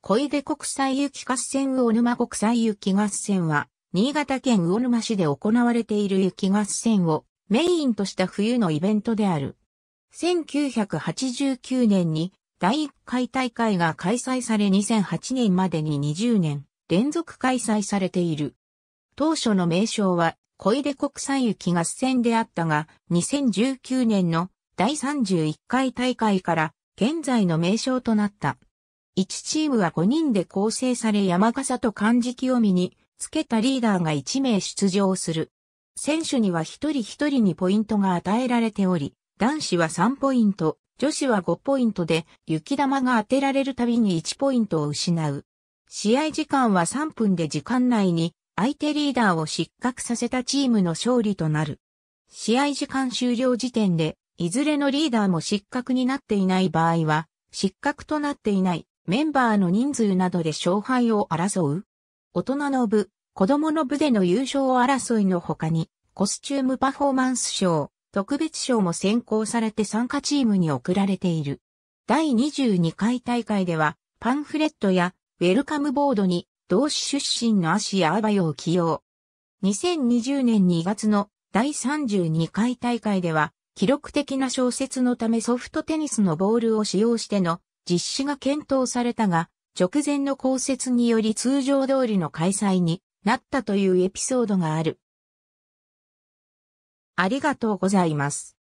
小出国際雪合戦魚沼国際雪合戦は、新潟県魚沼市で行われている雪合戦をメインとした冬のイベントである。1989年に第1回大会が開催され2008年までに20年連続開催されている。当初の名称は小出国際雪合戦であったが、2019年の第31回大会から現在の名称となった。1チームは5人で構成され山笠と漢字清見につけたリーダーが1名出場する。選手には1人1人にポイントが与えられており、男子は3ポイント、女子は5ポイントで、雪玉が当てられるたびに1ポイントを失う。試合時間は3分で時間内に、相手リーダーを失格させたチームの勝利となる。試合時間終了時点で、いずれのリーダーも失格になっていない場合は、失格となっていないメンバーの人数などで勝敗を争う。大人の部、子供の部での優勝争いの他に、コスチュームパフォーマンス賞、特別賞も選考されて参加チームに送られている。第22回大会では、パンフレットやウェルカムボードに同志出身の足やアバヨを起用。2020年2月の第32回大会では、記録的な小説のためソフトテニスのボールを使用しての実施が検討されたが、直前の降雪により通常通りの開催になったというエピソードがある。ありがとうございます。